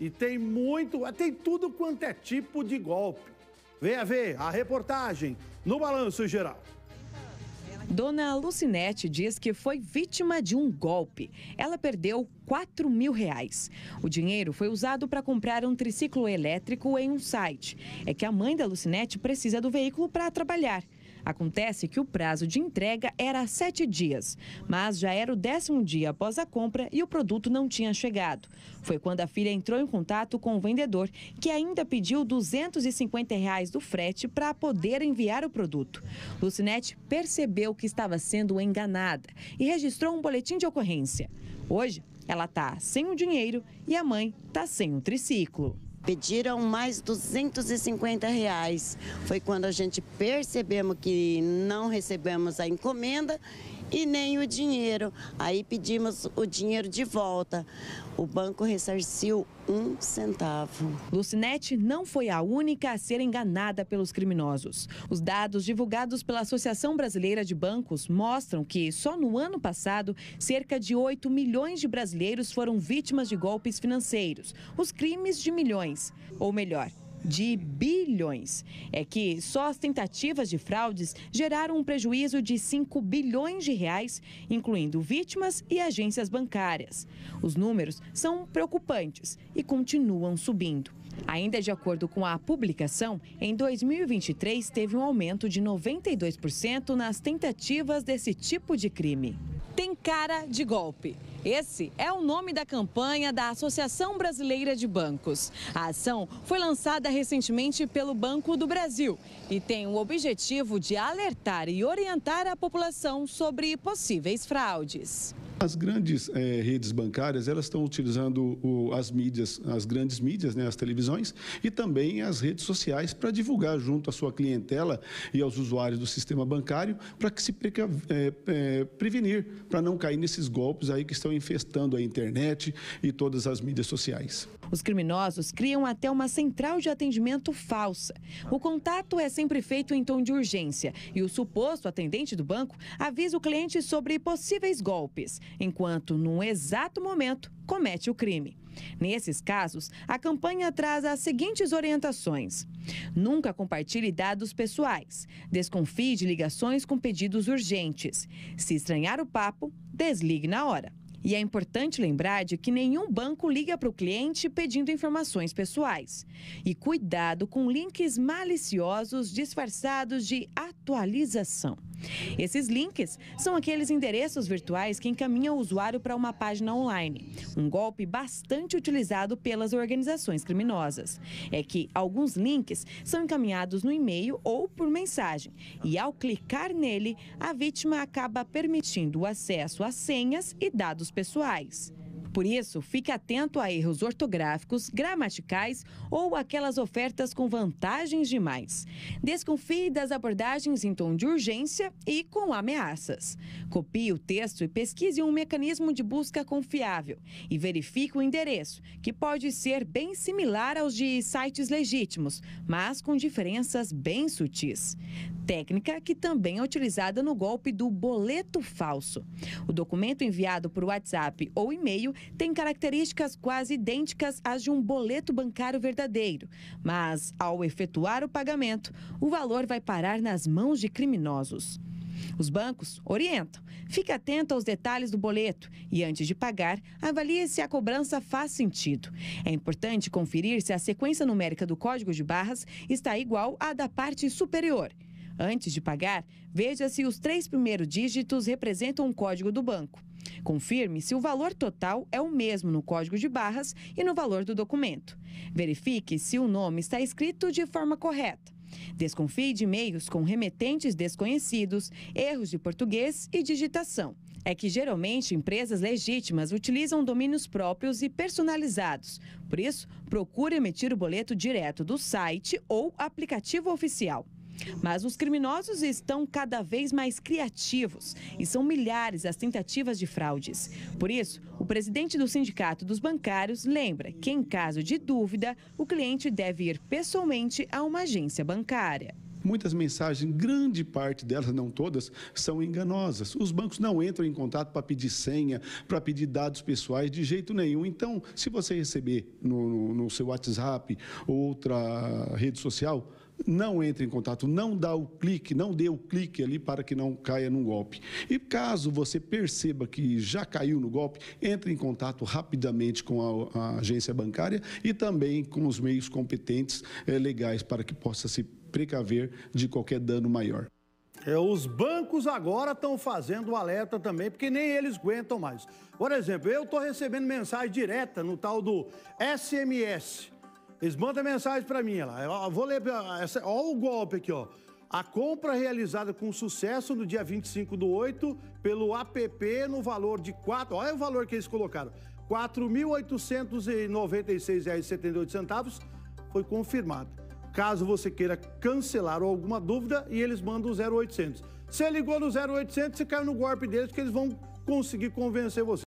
E tem muito, tem tudo quanto é tipo de golpe. Venha ver a reportagem no Balanço Geral. Dona Lucinete diz que foi vítima de um golpe. Ela perdeu 4 mil reais. O dinheiro foi usado para comprar um triciclo elétrico em um site. É que a mãe da Lucinete precisa do veículo para trabalhar. Acontece que o prazo de entrega era sete dias, mas já era o décimo dia após a compra e o produto não tinha chegado. Foi quando a filha entrou em contato com o vendedor, que ainda pediu R$ 250 reais do frete para poder enviar o produto. Lucinete percebeu que estava sendo enganada e registrou um boletim de ocorrência. Hoje, ela está sem o dinheiro e a mãe está sem o triciclo. Pediram mais 250 reais. Foi quando a gente percebemos que não recebemos a encomenda e nem o dinheiro. Aí pedimos o dinheiro de volta. O banco ressarciu um centavo. Lucinete não foi a única a ser enganada pelos criminosos. Os dados divulgados pela Associação Brasileira de Bancos mostram que só no ano passado, cerca de 8 milhões de brasileiros foram vítimas de golpes financeiros, os crimes de milhões. Ou melhor, de bilhões. É que só as tentativas de fraudes geraram um prejuízo de 5 bilhões de reais, incluindo vítimas e agências bancárias. Os números são preocupantes e continuam subindo. Ainda de acordo com a publicação, em 2023 teve um aumento de 92% nas tentativas desse tipo de crime. Cara de Golpe. Esse é o nome da campanha da Associação Brasileira de Bancos. A ação foi lançada recentemente pelo Banco do Brasil e tem o objetivo de alertar e orientar a população sobre possíveis fraudes. As grandes é, redes bancárias, elas estão utilizando o, as mídias, as grandes mídias, né, as televisões e também as redes sociais para divulgar junto à sua clientela e aos usuários do sistema bancário para que se preca, é, é, prevenir, para não cair nesses golpes aí que estão infestando a internet e todas as mídias sociais. Os criminosos criam até uma central de atendimento falsa. O contato é sempre feito em tom de urgência e o suposto atendente do banco avisa o cliente sobre possíveis golpes enquanto no exato momento comete o crime. Nesses casos, a campanha traz as seguintes orientações: nunca compartilhe dados pessoais, desconfie de ligações com pedidos urgentes. Se estranhar o papo, desligue na hora. E é importante lembrar de que nenhum banco liga para o cliente pedindo informações pessoais. E cuidado com links maliciosos disfarçados de atualização. Esses links são aqueles endereços virtuais que encaminham o usuário para uma página online. Um golpe bastante utilizado pelas organizações criminosas. É que alguns links são encaminhados no e-mail ou por mensagem. E ao clicar nele, a vítima acaba permitindo o acesso a senhas e dados pessoais. Por isso, fique atento a erros ortográficos, gramaticais ou aquelas ofertas com vantagens demais. Desconfie das abordagens em tom de urgência e com ameaças. Copie o texto e pesquise um mecanismo de busca confiável e verifique o endereço, que pode ser bem similar aos de sites legítimos, mas com diferenças bem sutis. Técnica que também é utilizada no golpe do boleto falso. O documento enviado por WhatsApp ou e-mail tem características quase idênticas às de um boleto bancário verdadeiro, mas ao efetuar o pagamento, o valor vai parar nas mãos de criminosos. Os bancos orientam. Fique atento aos detalhes do boleto e, antes de pagar, avalie se a cobrança faz sentido. É importante conferir se a sequência numérica do código de barras está igual à da parte superior. Antes de pagar, veja se os três primeiros dígitos representam o código do banco. Confirme se o valor total é o mesmo no código de barras e no valor do documento. Verifique se o nome está escrito de forma correta. Desconfie de e-mails com remetentes desconhecidos, erros de português e digitação. É que geralmente empresas legítimas utilizam domínios próprios e personalizados. Por isso, procure emitir o boleto direto do site ou aplicativo oficial. Mas os criminosos estão cada vez mais criativos e são milhares as tentativas de fraudes. Por isso, o presidente do Sindicato dos Bancários lembra que, em caso de dúvida, o cliente deve ir pessoalmente a uma agência bancária. Muitas mensagens, grande parte delas, não todas, são enganosas. Os bancos não entram em contato para pedir senha, para pedir dados pessoais de jeito nenhum. Então, se você receber no, no seu WhatsApp ou outra rede social, não entre em contato, não dá o clique, não dê o clique ali para que não caia num golpe. E caso você perceba que já caiu no golpe, entre em contato rapidamente com a, a agência bancária e também com os meios competentes é, legais para que possa se precaver de qualquer dano maior. É, os bancos agora estão fazendo alerta também, porque nem eles aguentam mais. Por exemplo, eu estou recebendo mensagem direta no tal do SMS eles mandam mensagem para mim lá. Eu vou ler. Essa, ó, o golpe aqui, ó. A compra realizada com sucesso no dia 25 do 8 pelo app no valor de 4. Olha o valor que eles colocaram: R$ centavos foi confirmado. Caso você queira cancelar ou alguma dúvida, e eles mandam o 0800. Você ligou no 0800, você caiu no golpe deles, que eles vão conseguir convencer você.